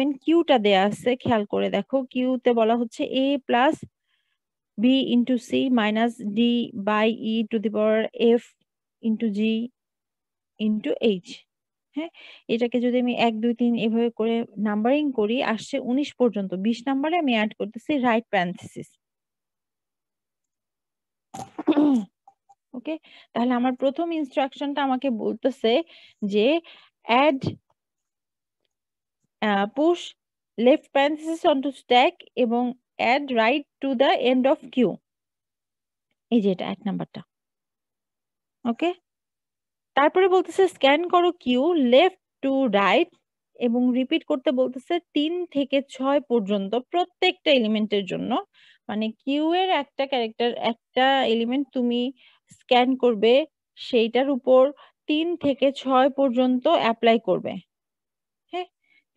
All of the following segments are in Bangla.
ইভেন কিউটা দেয়া আছে খেয়াল করে দেখো কিউতে বলা হচ্ছে A plus B into C minus D by E to the power F into G into H হ্যাঁ এটাকে যদি আমি এক দুই তিন এভাবে করে নাম্বারিং করি আসছে উনিশ পর্যন্ত বিশ নাম্বারে আমি অ্যাড করতেছি রাইট প্যান্থিস ওকে তাহলে আমার প্রথম ইনস্ট্রাকশনটা আমাকে বলতেছে যে add push left parenthesis on to stack এবং add right to the end of Q এই যে এটা এক নাম্বারটা ওকে তারপরে বলতেছে স্ক্যান করো কিউ লেফট টু রাইট এবং রিপিট করতে বলতেছে তিন থেকে ছয় পর্যন্ত প্রত্যেকটা এলিমেন্টের জন্য মানে কিউ এর একটা ক্যারেক্টার একটা এলিমেন্ট তুমি স্ক্যান করবে সেইটার উপর তিন থেকে ছয় পর্যন্ত অ্যাপ্লাই করবে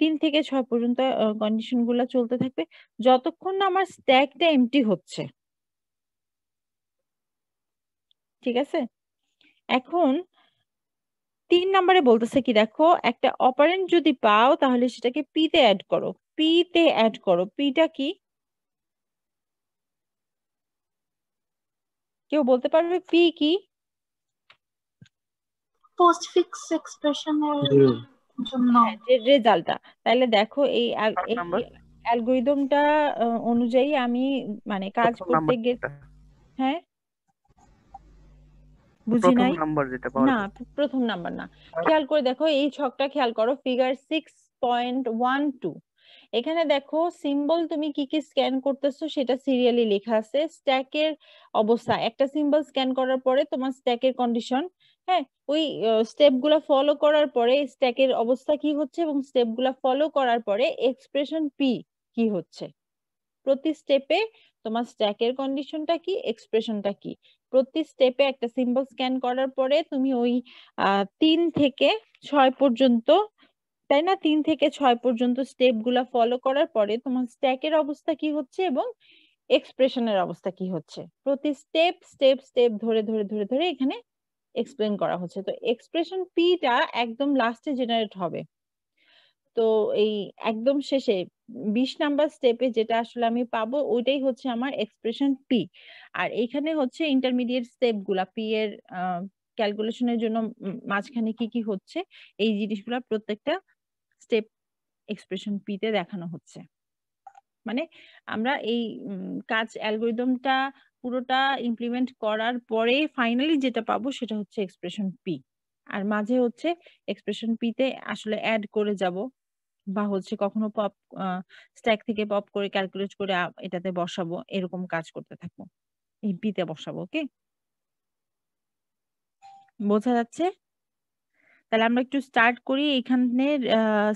তিন থেকে ছয় পর্যন্ত কন্ডিশন গুলা চলতে থাকবে যতক্ষণ না আমার স্ট্যাকটা এমটি হচ্ছে ঠিক আছে এখন তিন নম্বরে বলতেছে কি দেখো একটা অপারেন্ট যদি পাও তাহলে সেটাকে পি তে অ্যাড করো পি তে অ্যাড করো পিটা কি কেউ বলতে পারবে পি কি পোস্টফিক্স এক্সপ্রেশনের রেজাল্টটা হ্যাঁ, তাহলে দেখো এই অ্যালগোরিদমটা অনুযায়ী আমি মানে কাজ করতে গিয়ে হ্যাঁ বুঝি নাই না প্রথম নাম্বার না খেয়াল করে দেখো এই ছকটা খেয়াল করো figure six point one two এখানে দেখো সিম্বল তুমি কি কি স্ক্যান করতেছো সেটা সিরিয়ালি লেখা আছে স্ট্যাকের অবস্থা একটা সিম্বল স্ক্যান করার পরে তোমার স্ট্যাকের কন্ডিশন হ্যাঁ ওই স্টেপগুলো ফলো করার পরে স্ট্যাকের অবস্থা কি হচ্ছে এবং স্টেপগুলো ফলো করার পরে এক্সপ্রেশন পি কি হচ্ছে প্রতি স্টেপে তোমার স্ট্যাকের কন্ডিশনটা কি এক্সপ্রেশনটা কি প্রতি স্টেপে একটা সিম্বল স্ক্যান করার পরে তুমি ওই তিন থেকে ছয় পর্যন্ত তাই না তিন থেকে ছয় পর্যন্ত স্টেপ গুলা ফলো করার পরে তোমার স্ট্যাকের অবস্থা কি হচ্ছে এবং এক্সপ্রেশনের অবস্থা কি হচ্ছে প্রতি স্টেপ স্টেপ স্টেপ ধরে ধরে ধরে ধরে এখানে এক্সপ্লেন করা হচ্ছে তো এক্সপ্রেশন পিটা একদম লাস্টে জেনারেট হবে তো এই একদম শেষে বিশ নাম্বার স্টেপে যেটা আসলে আমি পাবো ওইটাই হচ্ছে আমার এক্সপ্রেশন পি আর এইখানে হচ্ছে ইন্টারমিডিয়েট স্টেপ গুলা পি এর ক্যালকুলেশনের জন্য মাঝখানে কি কি হচ্ছে এই জিনিসগুলা প্রত্যেকটা স্টেপ এক্সপ্রেশন পি তে দেখানো হচ্ছে মানে আমরা এই কাজ অ্যালগোরিদমটা পুরোটা ইমপ্লিমেন্ট করার পরে ফাইনালি যেটা পাবো সেটা হচ্ছে এক্সপ্রেশন পি আর মাঝে হচ্ছে এক্সপ্রেশন পি তে আসলে অ্যাড করে যাব বা হচ্ছে কখনো পপ স্ট্যাক থেকে পপ করে ক্যালকুলেট করে এটাতে বসাবো এরকম কাজ করতে থাকবো এই পিতে বসাবো ওকে বোঝা যাচ্ছে তাহলে আমরা একটু স্টার্ট করি স্টেপ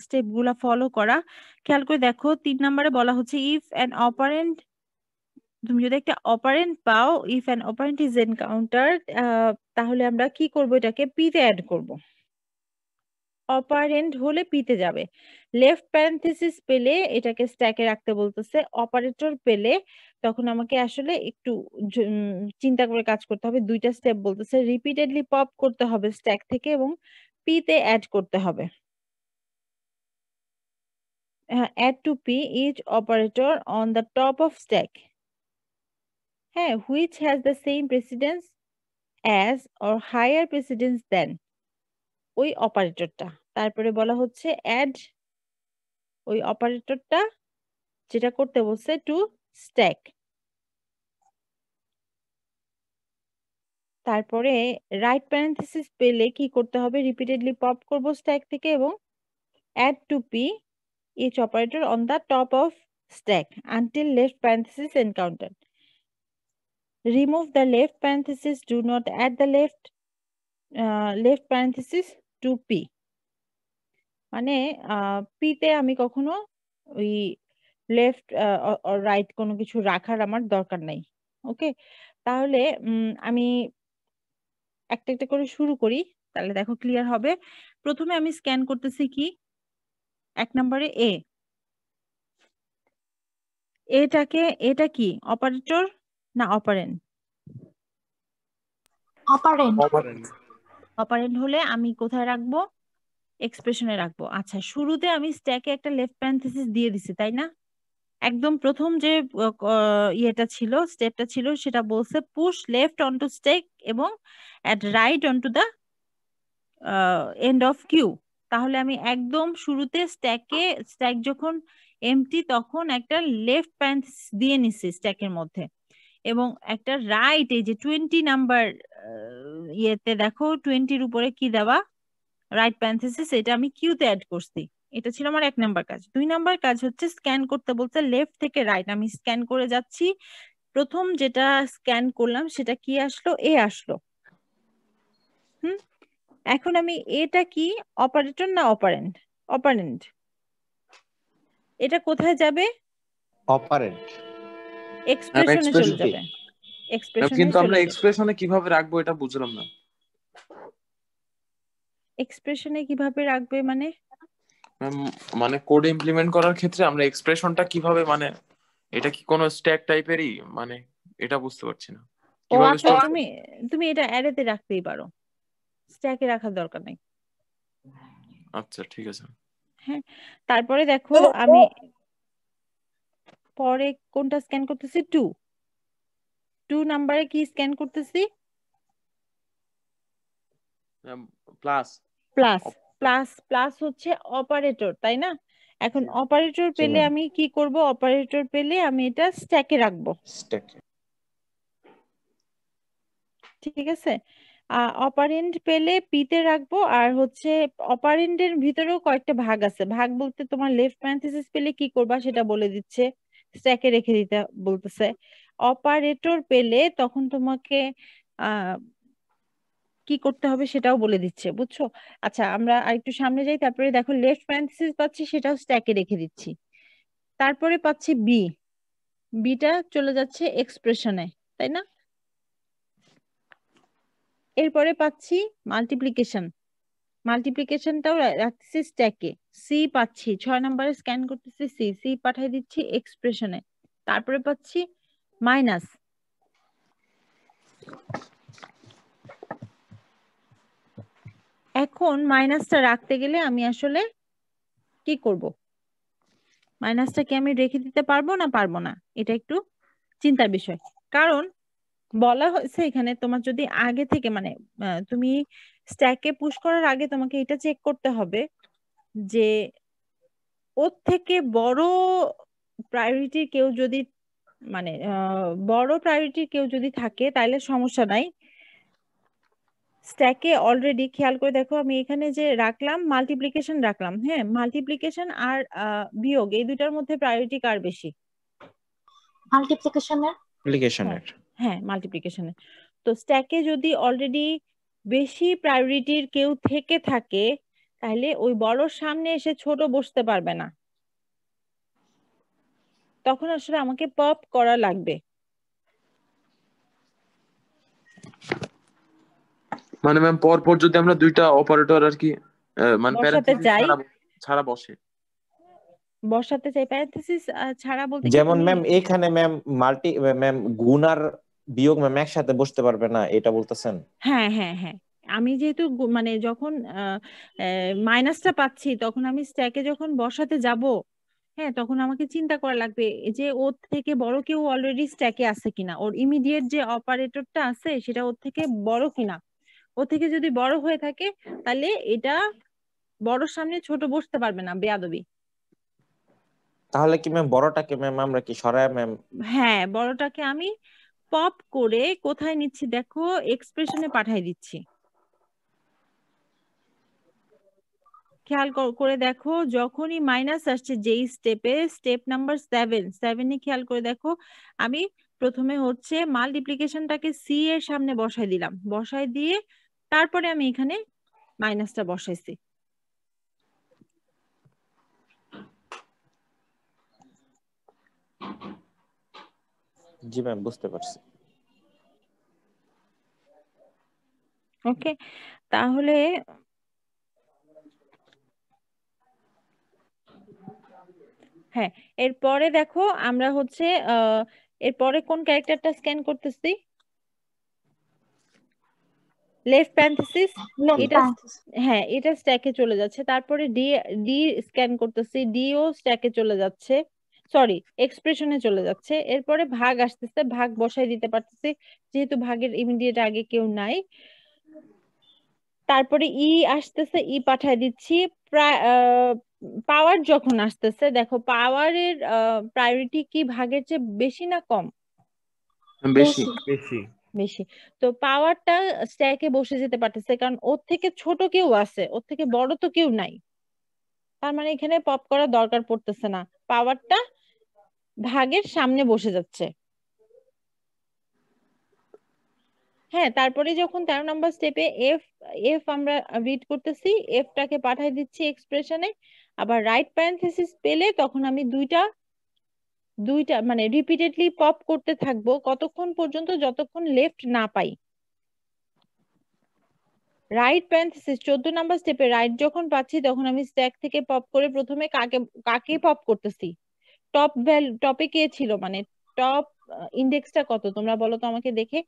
স্টেপগুলো ফলো করা খেয়াল করে দেখো তিন নম্বরে বলা হচ্ছে ইফ অ্যান অপারেন্ট তুমি যদি একটা অপারেন্ট পাও if an operand is encounter তাহলে আমরা কি করব এটাকে পিতে অ্যাড করব অপারেন্ট হলে পিতে যাবে লেফট প্যারেন্থেসিস পেলে এটাকে স্ট্যাকে রাখতে বলতেছে অপারেটর পেলে তখন আমাকে আসলে একটু চিন্তা করে কাজ করতে হবে দুইটা স্টেপ বলতেছে রিপিটেডলি পপ করতে হবে স্ট্যাক থেকে এবং পি তে অ্যাড করতে হবে হ্যাঁ add to P each operator on the top of stack হ্যাঁ which has the same precedence as or higher precedence then ওই অপারেটরটা তারপরে বলা হচ্ছে অ্যাড ওই অপারেটরটা যেটা করতে বলছে টু স্ট্যাক তারপরে রাইট প্যারেন্থেসিস পেলে কি করতে হবে রিপিটেডলি পপ করব স্ট্যাক থেকে এবং add to P each operator on the top of stack until left parenthesis encounter remove the left parenthesis do not add the left left parenthesis to P মানে পিতে uh, আমি কখনো ওই লেফট রাইট uh, কোনো কিছু রাখার আমার দরকার নাই ওকে তাহলে আমি একটা একটা করে শুরু করি তাহলে দেখো ক্লিয়ার হবে প্রথমে আমি স্ক্যান করতেছি কি এক নম্বরে এ এটাকে এটা কি অপারেটর না অপারেন্ট অপারেন্ট অপারেন্ট হলে আমি কোথায় রাখবো এক্সপ্রেশনে রাখবো আচ্ছা শুরুতে আমি স্ট্যাকে একটা লেফট প্যারেনথেসিস দিয়ে দিছি তাই না একদম প্রথম যে ইয়েটা ছিল স্টেপটা ছিল সেটা বলছে push left on to stack এবং add right on to the end of Q তাহলে আমি একদম শুরুতে স্ট্যাকে স্ট্যাক যখন এমটি তখন একটা লেফট প্যান্ট দিয়ে নিছি স্ট্যাকের মধ্যে এবং একটা রাইট এই যে টোয়েন্টি নাম্বার ইয়েতে দেখো টোয়েন্টির উপরে কি দেওয়া রাইট প্যান্থেসিস এটা আমি কিউতে অ্যাড করছি এটা ছিল আমার এক নাম্বার কাজ দুই নাম্বার কাজ হচ্ছে স্ক্যান করতে বলতে লেফট থেকে রাইট আমি স্ক্যান করে যাচ্ছি প্রথম যেটা স্ক্যান করলাম সেটা কি আসলো এ আসলো হুম এখন আমি এটা কি অপারেটর না অপারেন্ট অপারেন্ট এটা কোথায় যাবে অপারেন্ট এক্সপ্রেশনে চলে যাবে এক্সপ্রেশন কিন্তু আমরা এক্সপ্রেশনে কিভাবে রাখবো এটা বুঝলাম না এক্সপ্রেশনে কিভাবে রাখবে মানে মানে কোড ইমপ্লিমেন্ট করার ক্ষেত্রে আমরা এক্সপ্রেশনটা কিভাবে মানে এটা কি কোনো স্ট্যাক টাইপেরই মানে এটা বুঝতে পারছি না ও আচ্ছা তুমি তুমি এটা অ্যারেতে রাখতেই পারো স্ট্যাকে রাখার দরকার নেই আচ্ছা ঠিক আছে হ্যাঁ তারপরে দেখো আমি পরে কোনটা স্ক্যান করতেছি টু টু নাম্বারে কি স্ক্যান করতেছি প্লাস প্লাস প্লাস প্লাস হচ্ছে অপারেটর তাই না এখন অপারেটর পেলে আমি কি করব অপারেটর পেলে আমি এটা স্ট্যাকে রাখবো ঠিক আছে অপারেন্ড পেলে পিতে রাখবো আর হচ্ছে অপারেন্ডের ভিতরেও কয়েকটা ভাগ আছে ভাগ বলতে তোমার লেফট প্যারেনথেসিস পেলে কি করবা সেটা বলে দিচ্ছে স্ট্যাকে রেখে দিতে বলতেছে অপারেটর পেলে তখন তোমাকে কি করতে হবে সেটাও বলে দিচ্ছে বুঝছো আচ্ছা আমরা আরেকটু সামনে যাই তারপরে দেখো লেফট প্যারেন্থেসিস পাচ্ছি সেটাও স্ট্যাকে রেখে দিচ্ছি তারপরে পাচ্ছি বি বিটা চলে যাচ্ছে এক্সপ্রেশনে তাই না এরপরে পাচ্ছি মাল্টিপ্লিকেশন মাল্টিপ্লিকেশনটাও রাখতেছি স্ট্যাকে সি পাচ্ছি ছয় নম্বরে স্ক্যান করতেছি সি সি পাঠাই দিচ্ছি এক্সপ্রেশনে তারপরে পাচ্ছি মাইনাস এখন মাইনাসটা রাখতে গেলে আমি আসলে কি করব মাইনাসটা কি আমি রেখে দিতে পারবো না পারবো না এটা একটু চিন্তার বিষয় কারণ বলা হয়েছে এখানে তোমার যদি আগে থেকে মানে তুমি স্ট্যাকে পুশ করার আগে তোমাকে এটা চেক করতে হবে যে ওর থেকে বড় প্রায়োরিটির কেউ যদি মানে বড় প্রায়োরিটির কেউ যদি থাকে তাহলে সমস্যা নাই স্ট্যাকে অলরেডি খেয়াল করে দেখো আমি এখানে যে রাখলাম মাল্টিপ্লিকেশন রাখলাম হ্যাঁ মাল্টিপ্লিকেশন আর বিয়োগ এই দুটার মধ্যে প্রায়োরিটি কার বেশি হ্যাঁ মাল্টিপ্লিকেশনের হ্যাঁ, তো স্ট্যাকে যদি অলরেডি বেশি প্রায়োরিটির কেউ থেকে থাকে তাহলে ওই বড়র সামনে এসে ছোট বসতে পারবে না তখন আসলে আমাকে পপ করা লাগবে মানে ম্যাম পরপর যদি আমরা দুইটা অপারেটর আর কি মানে প্যারাথেসিস ছাড়া বসে বসাতে চাই প্যারাথেসিস ছাড়া বলতে যেমন ম্যাম এখানে ম্যাম মাল্টি ম্যাম গুণ আর বিয়োগ ম্যাম একসাথে বসতে পারবে না এটা বলতেছেন হ্যাঁ হ্যাঁ হ্যাঁ আমি যেহেতু মানে যখন মাইনাসটা পাচ্ছি তখন আমি স্ট্যাকে যখন বসাতে যাব হ্যাঁ তখন আমাকে চিন্তা করা লাগবে যে ওর থেকে বড় কেউ অলরেডি স্ট্যাকে আছে কিনা ওর ইমিডিয়েট যে অপারেটরটা আছে সেটা ওর থেকে বড় কিনা ও থেকে যদি বড় হয়ে থাকে তাহলে এটা বড় সামনে ছোট বসতে পারবে না বেয়াদবি তাহলে কি ম্যাম বড়টাকে ম্যাম আমরা কি সরায় ম্যাম হ্যাঁ বড়টাকে আমি পপ করে কোথায় নিচ্ছি দেখো এক্সপ্রেশনে পাঠাই দিচ্ছি খেয়াল করে দেখো যখনই মাইনাস আসছে যেই স্টেপে স্টেপ নাম্বার সেভেন সেভেনে খেয়াল করে দেখো আমি প্রথমে হচ্ছে মাল্টিপ্লিকেশনটাকে সি এর সামনে বসাই দিলাম বসাই দিয়ে তারপরে আমি এখানে মাইনাসটা বসাইছি জি ম্যাম বুঝতে পারছি ওকে তাহলে হ্যাঁ এরপরে দেখো আমরা হচ্ছে এরপরে কোন ক্যারেক্টারটা স্ক্যান করতেছি লেফট প্যান্থেসিস এটা হ্যাঁ এটা স্ট্যাকে চলে যাচ্ছে তারপরে ডি ডি স্ক্যান করতেছি ডিও স্ট্যাকে চলে যাচ্ছে সরি এক্সপ্রেশনে চলে যাচ্ছে এরপরে ভাগ আসতেছে ভাগ বসাই দিতে পারতেছি যেহেতু ভাগের ইমিডিয়েট আগে কেউ নাই তারপরে ই e আসতেছে ই e পাঠায় দিচ্ছি পাওয়ার যখন আসতেছে দেখো পাওয়ারের প্রায়োরিটি কি ভাগের চেয়ে বেশি না কম বেশি বেশি বেশি তো পাওয়ারটা স্ট্যাকে বসে যেতে পারতেছে কারণ ওর থেকে ছোট কেউ আছে ওর থেকে বড় তো কেউ নাই তার মানে এখানে পপ করার দরকার পড়তেছে না পাওয়ারটা ভাগের সামনে বসে যাচ্ছে হ্যাঁ তারপরে যখন তেরো নম্বর স্টেপে এফ এফ আমরা রিড করতেছি এফটাকে পাঠাই দিচ্ছি এক্সপ্রেশনে আবার রাইট প্যারেন্থেসিস পেলে তখন আমি দুইটা দুইটা মানে রিপিটেডলি পপ করতে থাকবো কতক্ষণ পর্যন্ত যতক্ষণ লেফট না পাই রাইট প্যান্থেসিস চোদ্দ নাম্বার স্টেপে রাইট যখন পাচ্ছি তখন আমি স্ট্যাক থেকে পপ করে প্রথমে কাকে কাকে পপ করতেছি টপ ভ্যালু টপে কে ছিল মানে টপ ইন্ডেক্সটা কত তোমরা বলো তো আমাকে দেখে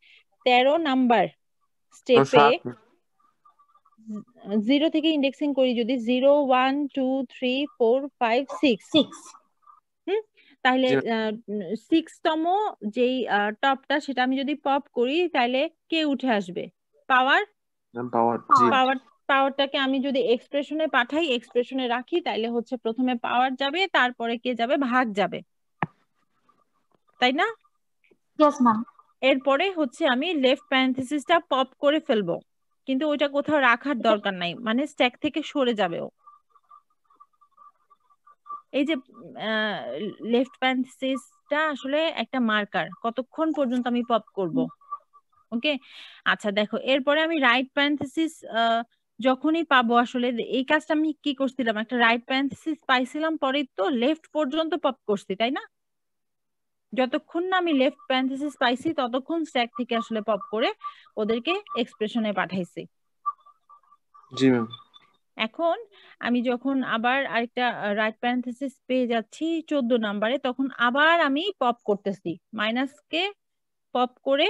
তেরো নাম্বার স্টেপে জিরো থেকে ইন্ডেক্সিং করি যদি zero one two three four five six six তাহলে সিক্সতম যেই টপটা সেটা আমি যদি পপ করি তাহলে কে উঠে আসবে পাওয়ার পাওয়ার পাওয়ারটাকে আমি যদি এক্সপ্রেশনে পাঠাই এক্সপ্রেশনে রাখি তাহলে হচ্ছে প্রথমে পাওয়ার যাবে তারপরে কে যাবে ভাগ যাবে তাই না এরপরে হচ্ছে আমি লেফট প্যান্থিসিসটা পপ করে ফেলবো কিন্তু ওইটা কোথাও রাখার দরকার নাই মানে স্ট্যাক থেকে সরে যাবে ও এই যে লেফট প্যান্থেসিসটা আসলে একটা মার্কার কতক্ষণ পর্যন্ত আমি পপ করব ওকে আচ্ছা দেখো এরপরে আমি রাইট প্যান্থেসিস যখনই পাবো আসলে এই কাজটা আমি কি করছিলাম একটা রাইট প্যান্থেসিস পাইছিলাম পরে তো লেফট পর্যন্ত পপ করছি তাই না যতক্ষণ না আমি লেফট প্যান্থেসিস পাইছি ততক্ষণ স্ট্যাক থেকে আসলে পপ করে ওদেরকে এক্সপ্রেশনে পাঠাইছি জি ম্যাম এখন আমি যখন আবার আরেকটা রাইট প্যারেন্থেসিস পেয়ে যাচ্ছি চোদ্দ নাম্বারে তখন আবার আমি পপ করতেছি মাইনাসকে পপ করে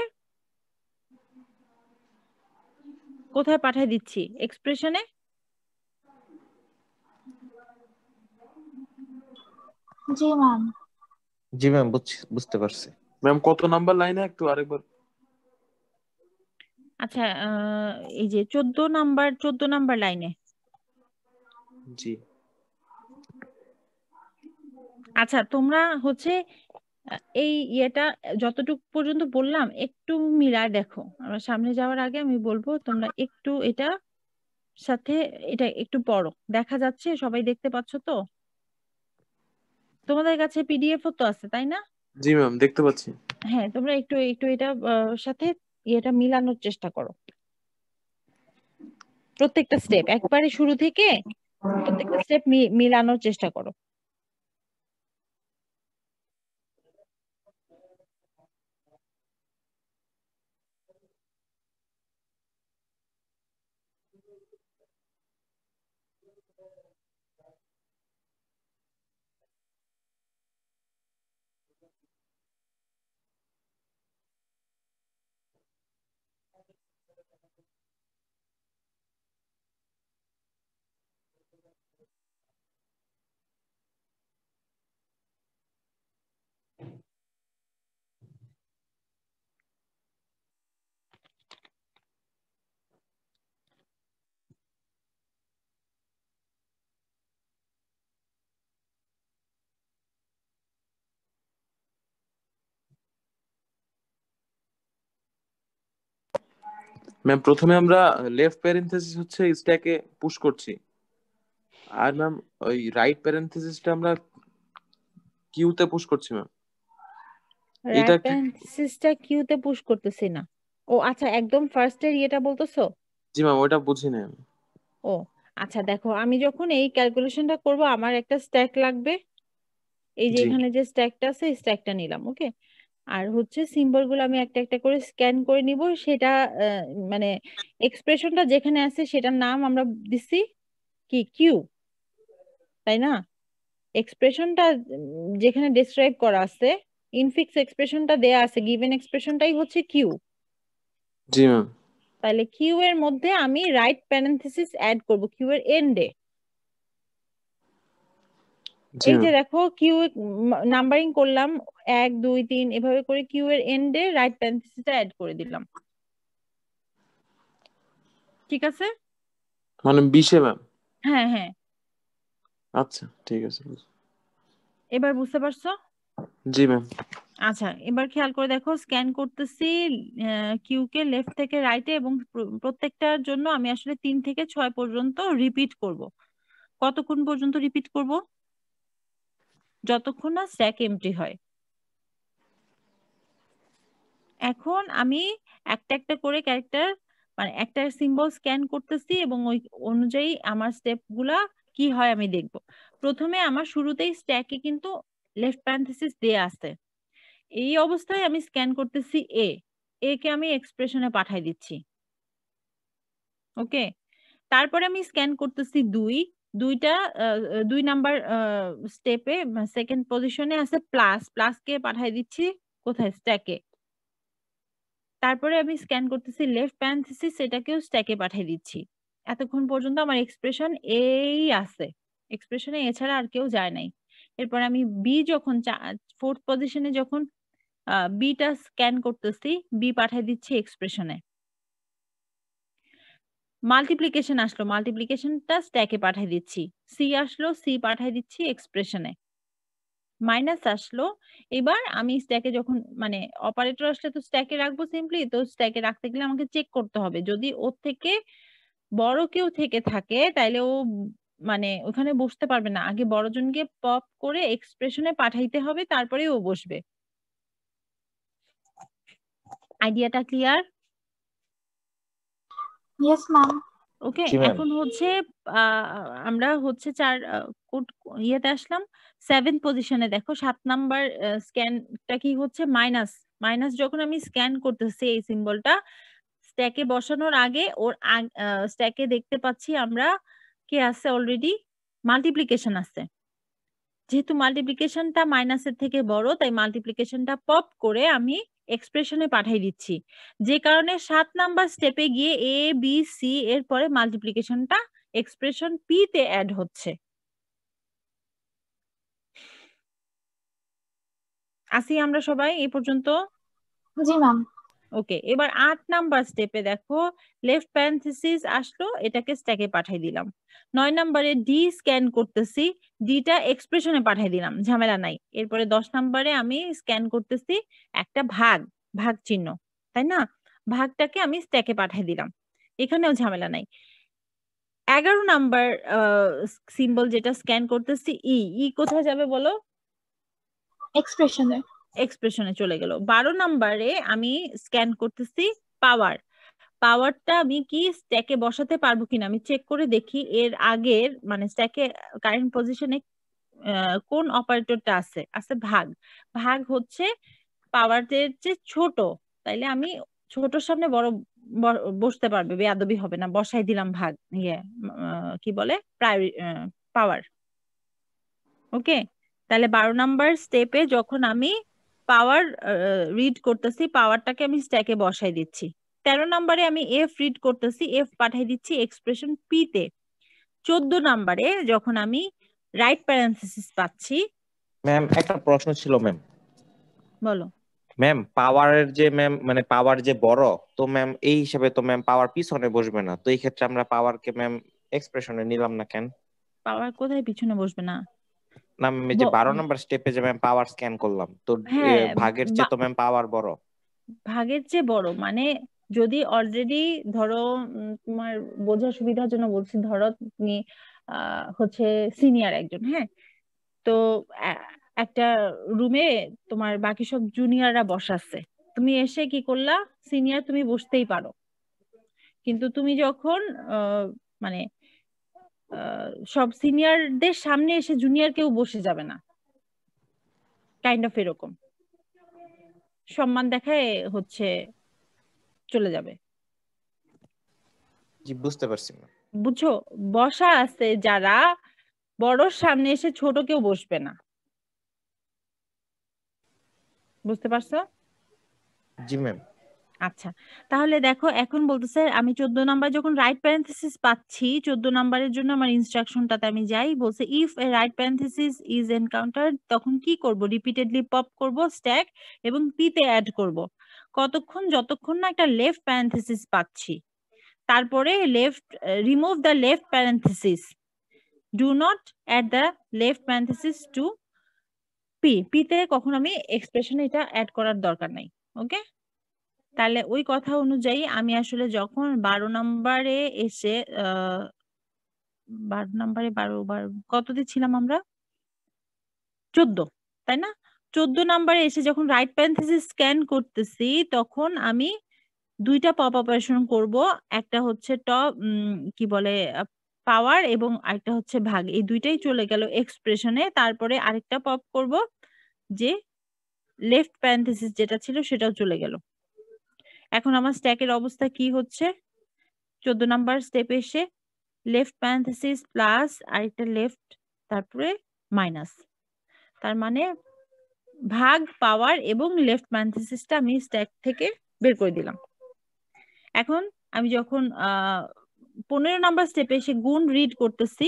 কোথায় পাঠিয়ে দিচ্ছি এক্সপ্রেশনে জি ম্যাম জি ম্যাম বুঝতে পারছি ম্যাম কত নাম্বার লাইনে একটু আরেকবার আচ্ছা এই যে চোদ্দ নাম্বার চোদ্দ নাম্বার লাইনে জি আচ্ছা তোমরা হচ্ছে এই ইয়েটা যতটুকু পর্যন্ত বললাম একটু মিলায় দেখো আমরা সামনে যাওয়ার আগে আমি বলবো তোমরা একটু এটা সাথে এটা একটু পড়ো দেখা যাচ্ছে সবাই দেখতে পাচ্ছ তো তোমাদের কাছে পিডিএফ তো আছে তাই না জি ম্যাম দেখতে পাচ্ছি হ্যাঁ তোমরা একটু একটু এটা সাথে এটা মিলানোর চেষ্টা করো প্রত্যেকটা স্টেপ একবারে শুরু থেকে প্রত্যেকটা স্টেপ হ্যাঁ, মিলানোর চেষ্টা করো ম্যাম প্রথমে আমরা লেফট প্যারেন্থেসিস হচ্ছে স্ট্যাকে পুশ করছি আর ম্যাম ওই রাইট প্যারেন্থেসিসটা আমরা কিউতে পুশ করছি ম্যাম এটা প্যারেনথেসিসটা কিউতে পুশ করতেছি না ও আচ্ছা একদম ফার্স্ট এর ইয়েটা বলতেছো জি ম্যাম ওটা বুঝি না ও আচ্ছা দেখো আমি যখন এই ক্যালকুলেশনটা করব আমার একটা স্ট্যাক লাগবে এই যে এখানে যে স্ট্যাকটা আছে স্ট্যাকটা নিলাম ওকে আর হচ্ছে সিম্বল গুলো আমি একটা একটা করে স্ক্যান করে নিব সেটা মানে এক্সপ্রেশনটা যেখানে আছে সেটার নাম আমরা দিছি কি কিউ তাই না এক্সপ্রেশনটা যেখানে ডিসক্রাইব করা আছে ইনফিক্স এক্সপ্রেশনটা দেয়া আছে গিভেন এক্সপ্রেশনটাই হচ্ছে কিউ জি ম্যাম তাহলে কিউ এর মধ্যে আমি রাইট প্যারেন্থেসিস অ্যাড করব কিউ এর এন্ডে এই যে দেখো কিউ নাম্বারিং করলাম এক দুই তিন এভাবে করে কিউ এর এন্ডে রাইট প্যারেন্থেসিসটা অ্যাড করে দিলাম ঠিক আছে মানে বিশে ম্যাম হ্যাঁ হ্যাঁ আচ্ছা ঠিক আছে এবার বুঝতে পারছো জি ম্যাম আচ্ছা এবার খেয়াল করে দেখো স্ক্যান করতেছি কিউ কে লেফট থেকে রাইটে এবং প্রত্যেকটার জন্য আমি আসলে তিন থেকে ছয় পর্যন্ত রিপিট করব কতক্ষণ পর্যন্ত রিপিট করব যতক্ষণ না স্ট্যাক এমটি হয় এখন আমি একটা একটা করে ক্যারেক্টার মানে একটা সিম্বল স্ক্যান করতেছি এবং ওই অনুযায়ী আমার স্টেপগুলা কি হয় আমি দেখব প্রথমে আমার শুরুতেই স্ট্যাকে কিন্তু লেফট প্যান্থিস দেয়া আছে এই অবস্থায় আমি স্ক্যান করতেছি এ এ কে আমি এক্সপ্রেশনে পাঠাই দিচ্ছি ওকে তারপরে আমি স্ক্যান করতেছি দুই দুইটা দুই নাম্বার স্টেপে সেকেন্ড পজিশনে আছে প্লাস প্লাসকে পাঠাই দিচ্ছি কোথায় স্ট্যাকে তারপরে আমি স্ক্যান করতেছি লেফট প্যান্থিস সেটাকেও স্ট্যাকে পাঠিয়ে দিচ্ছি এতক্ষণ পর্যন্ত আমার এক্সপ্রেশন এই আছে এক্সপ্রেশনে এছাড়া আর কেউ যায় নাই এরপর আমি বি যখন ফোর্থ পজিশনে যখন বিটা স্ক্যান করতেছি বি পাঠিয়ে দিচ্ছি এক্সপ্রেশনে মাল্টিপ্লিকেশন আসলো মাল্টিপ্লিকেশনটা স্ট্যাকে পাঠিয়ে দিচ্ছি সি আসলো সি পাঠিয়ে দিচ্ছি এক্সপ্রেশনে মাইনাস আসলো এবার আমি স্ট্যাকে যখন মানে অপারেটর আসলে তো স্ট্যাকে রাখবো সিম্পলি তো স্ট্যাকে রাখতে গেলে আমাকে চেক করতে হবে যদি ওর থেকে বড় কেউ থেকে থাকে তাইলে ও মানে ওখানে বসতে পারবে না আগে বড়জনকে পপ করে এক্সপ্রেশনে পাঠাইতে হবে তারপরে ও বসবে আইডিয়াটা ক্লিয়ার ইয়েস ম্যাম ওকে এখন হচ্ছে আমরা হচ্ছে চার কোড ইয়েতে আসলাম সেভেন পজিশনে দেখো সাত নাম্বার স্ক্যানটা কি হচ্ছে মাইনাস মাইনাস যখন আমি স্ক্যান করতেছি এই সিম্বলটা স্ট্যাকে বসানোর আগে ওর স্ট্যাকে দেখতে পাচ্ছি আমরা কে আছে অলরেডি মাল্টিপ্লিকেশন আছে যেহেতু মাল্টিপ্লিকেশনটা মাইনাসের থেকে বড় তাই মাল্টিপ্লিকেশনটা পপ করে আমি এক্সপ্রেশনে পাঠিয়ে দিচ্ছি যে কারণে সাত নাম্বার স্টেপে গিয়ে এ বি সি এর পরে মাল্টিপ্লিকেশনটা এক্সপ্রেশন পি তে অ্যাড হচ্ছে আসি আমরা সবাই এ পর্যন্ত জি ম্যাম ওকে এবার আট নাম্বার স্টেপে দেখো লেফট প্যান্থিস আসলো এটাকে স্ট্যাকে পাঠিয়ে দিলাম নয় নাম্বারে ডি স্ক্যান করতেছি ডিটা এক্সপ্রেশনে পাঠিয়ে দিলাম ঝামেলা নাই এরপরে দশ নাম্বারে আমি স্ক্যান করতেছি একটা ভাগ ভাগ চিহ্ন তাই না ভাগটাকে আমি স্ট্যাকে পাঠিয়ে দিলাম এখানেও ঝামেলা নাই এগারো নাম্বার সিম্বল যেটা স্ক্যান করতেছি ই e, ই e কোথায় যাবে বলো এক্সপ্রেশনে এক্সপ্রেশনে চলে গেল বারো নাম্বারে আমি স্ক্যান করতেছি পাওয়ার পাওয়ারটা আমি কি স্ট্যাকে বসাতে পারবো কিনা আমি চেক করে দেখি এর আগের মানে স্ট্যাকে কারেন্ট পজিশনে কোন অপারেটরটা আছে আছে ভাগ ভাগ হচ্ছে পাওয়ারের যে ছোট তাইলে আমি ছোটর সামনে বড় বসতে পারবে বেয়াদবি হবে না বসাই দিলাম ভাগ ইয়ে কি বলে প্রায় পাওয়ার ওকে তাহলে বারো নাম্বার স্টেপে যখন আমি পাওয়ার রিড করতেছি পাওয়ারটাকে আমি স্ট্যাকে বসাই দিচ্ছি তেরো নম্বরে আমি এফ রিড করতেছি এফ পাঠাই দিচ্ছি এক্সপ্রেশন পি তে চোদ্দ নম্বরে যখন আমি রাইট প্যারেন্থেসিস পাচ্ছি ম্যাম একটা প্রশ্ন ছিল ম্যাম বলো ম্যাম পাওয়ারের যে ম্যাম মানে পাওয়ার যে বড় তো ম্যাম এই হিসাবে তো ম্যাম পাওয়ার পিছনে বসবে না তো এই ক্ষেত্রে আমরা পাওয়ারকে ম্যাম এক্সপ্রেশনে নিলাম না কেন পাওয়ার কোথায় পিছনে বসবে না নামে যে 12 নম্বর স্টেপে যে ম্যাম পাওয়ার স্ক্যান করলাম তো হ্যাঁ, ভাগের চেয়ে তো ম্যাম পাওয়ার বড় ভাগের চেয়ে বড় মানে যদি অলরেডি ধরো তোমার বোঝার সুবিধার জন্য বলছি ধরো তুমি হচ্ছে সিনিয়র একজন হ্যাঁ তো একটা রুমে তোমার বাকি সব জুনিয়ররা বসাচ্ছে তুমি এসে কি করলা সিনিয়র তুমি বসতেই পারো কিন্তু তুমি যখন মানে সব সিনিয়রদের সামনে এসে জুনিয়র কেউ বসে যাবে না কাইন্ড অফ এরকম সম্মান দেখায় হচ্ছে চলে যাবে জি বুঝতে পারছি বুঝছো বসা আছে যারা বড়র সামনে এসে ছোট কেউ বসবে না বুঝতে পারছো জি ম্যাম আচ্ছা তাহলে দেখো এখন স্যার আমি চোদ্দ নাম্বার যখন রাইট প্যারেন্থেসিস পাচ্ছি চোদ্দ নাম্বারের জন্য আমার ইনস্ট্রাকশনটাতে আমি যাই বলছে if a right parenthesis is encounter তখন কি করব রিপিটেডলি পপ করব স্ট্যাক এবং পিতে অ্যাড করব কতক্ষণ যতক্ষণ না একটা লেফট প্যারেন্থিস পাচ্ছি তারপরে left remove the left parenthesis do not add the left parenthesis to P পিতে কখন আমি এক্সপ্রেশনে এটা অ্যাড করার দরকার নাই ওকে তাহলে ওই কথা অনুযায়ী আমি আসলে যখন বারো নম্বরে এসে বারো নম্বরে বারো বার কতদিন ছিলাম আমরা চোদ্দ তাই না চোদ্দ নাম্বারে এসে যখন রাইট প্যান্থেসিস স্ক্যান করতেছি তখন আমি দুইটা পপ অপারেশন করব একটা হচ্ছে টপ কি বলে পাওয়ার এবং আরেকটা হচ্ছে ভাগ এই দুইটাই চলে গেল এক্সপ্রেশনে তারপরে আরেকটা পপ করব যে লেফট প্যান্থেসিস যেটা ছিল সেটাও চলে গেল এখন আমার স্ট্যাকের অবস্থা কি হচ্ছে চোদ্দ নাম্বার স্টেপ এসে লেফট প্যান্থেসিস প্লাস আরেকটা লেফট তারপরে মাইনাস তার মানে ভাগ পাওয়ার এবং লেফট প্যান্থেসিসটা আমি স্ট্যাক থেকে বের করে দিলাম এখন আমি যখন পনেরো নাম্বার স্টেপে এসে গুণ রিড করতেছি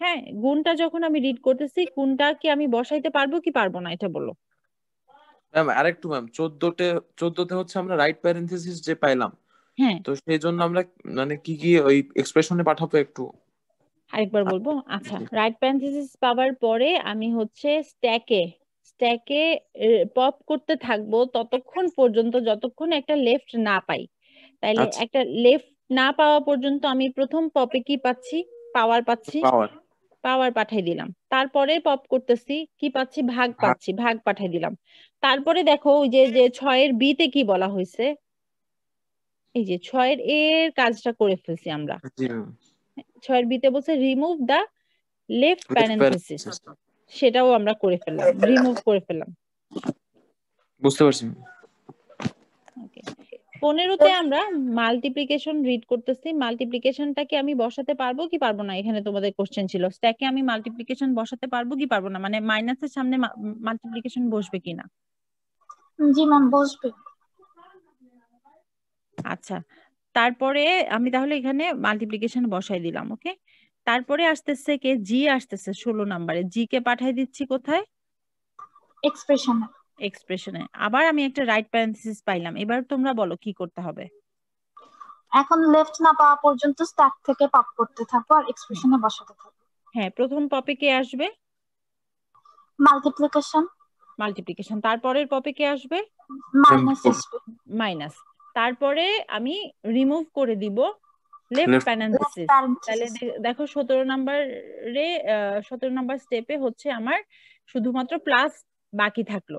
হ্যাঁ গুণটা যখন আমি রিড করতেছি কোনটা কি আমি বসাইতে পারবো কি পারবো না এটা বলো ম্যাম আরেকটু ম্যাম চোদ্দতে চোদ্দতে হচ্ছে আমরা রাইট প্যারেন্থেসিস যে পাইলাম হ্যাঁ তো সেই জন্য আমরা মানে কি কি ওই এক্সপ্রেশনে পাঠাবো একটু আরেকবার আচ্ছা। বলবো আচ্ছা রাইট প্যারেন্থেসিস পাওয়ার পরে আমি হচ্ছে স্ট্যাকে স্ট্যাকে পপ করতে থাকবো ততক্ষণ পর্যন্ত যতক্ষণ একটা লেফট না পাই তাইলে আচ্ছা। একটা লেফট না পাওয়া পর্যন্ত আমি প্রথম পপে কি পাচ্ছি পাওয়ার পাচ্ছি পাওয়ার পাওয়ার পাঠাই দিলাম তারপরে পপ করতেছি কি পাচ্ছি ভাগ হ্যাঁ। পাচ্ছি ভাগ পাঠাই দিলাম তারপরে দেখো ওই যে যে ছয়ের বিতে কি বলা হয়েছে এই যে ছয়ের এর কাজটা করে ফেলছি আমরা ছয়ের বিতে বলছে রিমুভ দা লেফট প্যারেন্থেসিস সেটাও আমরা করে ফেললাম রিমুভ করে ফেললাম বুঝতে পারছি ওকে পনেরোতে আমরা মাল্টিপ্লিকেশন রিড করতেছি মাল্টিপ্লিকেশনটাকে আমি বসাতে পারবো কি পারবো না এখানে তোমাদের কোশ্চেন ছিল স্ট্যাকে আমি মাল্টিপ্লিকেশন বসাতে পারবো কি পারবো না মানে মাইনাসের সামনে মাল্টিপ্লিকেশন বসবে কিনা জি ম্যাম বসবে আচ্ছা তারপরে আমি তাহলে এখানে মাল্টিপ্লিকেশন বসাই দিলাম ওকে তারপরে আসতেছে কে জি আসতেছে ষোলো নাম্বারে জি কে পাঠাই দিচ্ছি কোথায় এক্সপ্রেশনে এক্সপ্রেশনে আবার আমি একটা রাইট প্যারেন্থেসিস পাইলাম এবার তোমরা বলো কি করতে হবে এখন লেফট না পাওয়া পর্যন্ত স্ট্যাক থেকে পপ করতে থাকো আর এক্সপ্রেশনে বসাতে থাকো হ্যাঁ প্রথম পপে কে আসবে মাল্টিপ্লিকেশন মাল্টিপ্লিকেশন তারপরের পপে কে আসবে মাইনাস মাইনাস তারপরে আমি রিমুভ করে দিব লেফট প্যারেন্থেসিস তাহলে দেখো 17 নম্বরে 17 নম্বর স্টেপে হচ্ছে আমার শুধুমাত্র প্লাস বাকি থাকলো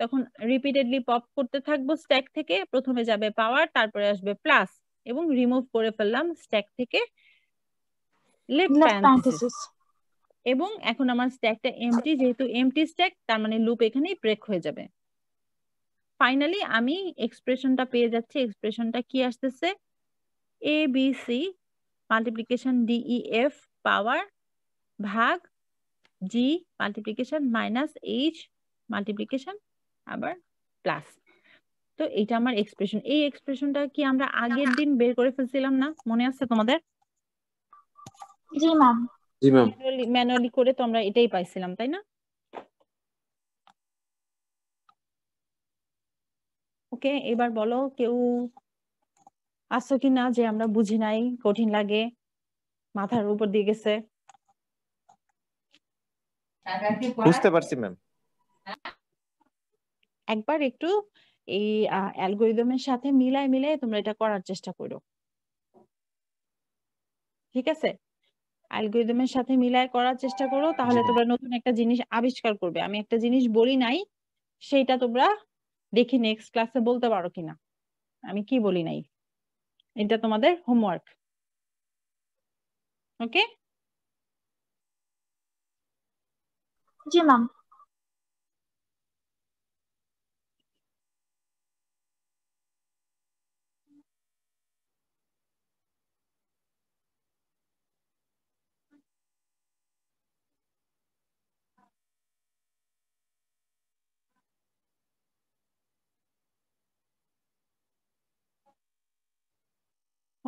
তখন রিপিটেডলি পপ করতে থাকবো স্ট্যাক থেকে প্রথমে যাবে পাওয়ার তারপরে আসবে প্লাস এবং রিমুভ করে ফেললাম স্ট্যাক থেকে লেফট এবং এখন আমার স্ট্যাকটা এমটি যেহেতু এমটি স্ট্যাক তার মানে লুপ এখানেই ব্রেক হয়ে যাবে ফাইনালি আমি এক্সপ্রেশনটা পেয়ে যাচ্ছি এক্সপ্রেশনটা কি আসতেছে A B C multiplication D E F power ভাগ G multiplication minus H multiplication আবার প্লাস তো এটা আমার এক্সপ্রেশন এই এক্সপ্রেশনটা কি আমরা আগের হ্যাঁ। দিন বের করে ফেলছিলাম না মনে আছে তোমাদের জি ম্যাম জি ম্যাম ম্যানুয়ালি করে তো আমরা এটাই পাইছিলাম তাই না ওকে এবার বলো কেউ আসছো কি না যে আমরা বুঝি নাই কঠিন লাগে মাথার উপর দিয়ে গেছে বুঝতে পারছি ম্যাম একবার একটু এই অ্যালগোরিদমের সাথে মিলায় মিলায় তোমরা এটা করার চেষ্টা করো ঠিক আছে অ্যালগোরিদমের সাথে মিলায় করার চেষ্টা করো তাহলে তোমরা নতুন একটা জিনিস আবিষ্কার করবে আমি একটা জিনিস বলি নাই সেইটা তোমরা দেখি নেক্সট ক্লাসে বলতে পারো কিনা আমি কি বলি নাই এটা তোমাদের হোমওয়ার্ক ওকে জি ম্যাম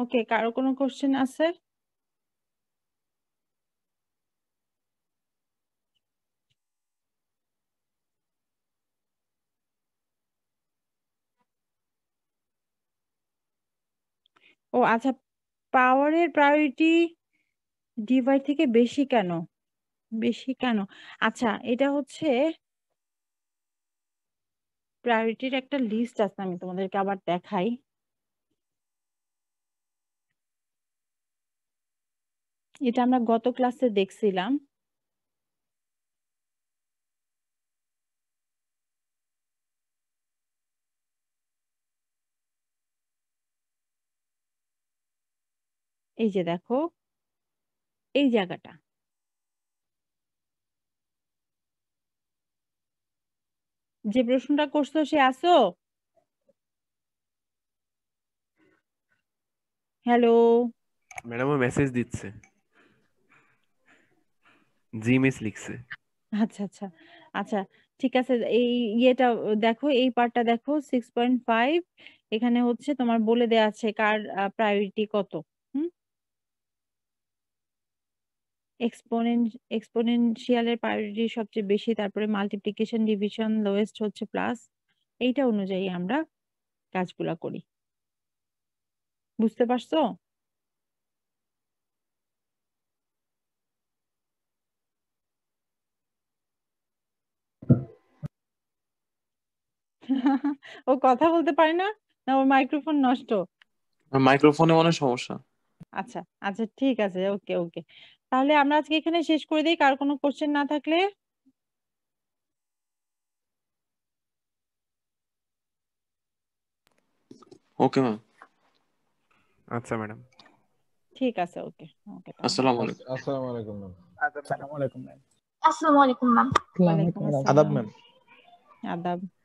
ওকে কারো কোনো কোশ্চেন আছে ও আচ্ছা পাওয়ারের প্রায়োরিটি ডিভাইড থেকে বেশি কেন বেশি কেন আচ্ছা এটা হচ্ছে প্রায়োরিটির একটা লিস্ট আছে আমি তোমাদেরকে আবার দেখাই এটা আমরা গত ক্লাসে দেখছিলাম এই যে দেখো এই জায়গাটা যে প্রশ্নটা করছো সে আসো হ্যালো ম্যাডাম মেসেজ দিচ্ছে জি লিখছে আচ্ছা আচ্ছা আচ্ছা ঠিক আছে এই ইয়েটা দেখো এই পার্টটা দেখো সিক্স পয়েন্ট ফাইভ এখানে হচ্ছে তোমার বলে দেয়া আছে কার প্রায়োরিটি কত হুম এক্সপোনেন এক্সপোনেনশিয়ালের প্রায়োরিটি সবচেয়ে বেশি তারপরে মাল্টিপ্লিকেশন ডিভিশন লোয়েস্ট হচ্ছে প্লাস এইটা অনুযায়ী আমরা কাজগুলা করি বুঝতে পারছো ও কথা বলতে পারে না না ওর মাইক্রোফোন নষ্ট মাইক্রোফোনে অনেক সমস্যা আচ্ছা আচ্ছা ঠিক আছে ওকে ওকে তাহলে আমরা আজকে এখানে শেষ করে দিই কার কোনো কোশ্চেন না থাকলে ওকে ম্যাম আচ্ছা ম্যাডাম ঠিক আছে ওকে ওকে আসসালামু আলাইকুম আসসালামু আলাইকুম ম্যাম আসসালামু আলাইকুম ম্যাম আসসালামু আলাইকুম ম্যাম আদাব ম্যাম আদাব